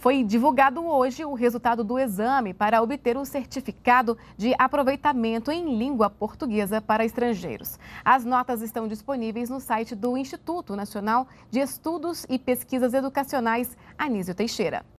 Foi divulgado hoje o resultado do exame para obter o certificado de aproveitamento em língua portuguesa para estrangeiros. As notas estão disponíveis no site do Instituto Nacional de Estudos e Pesquisas Educacionais Anísio Teixeira.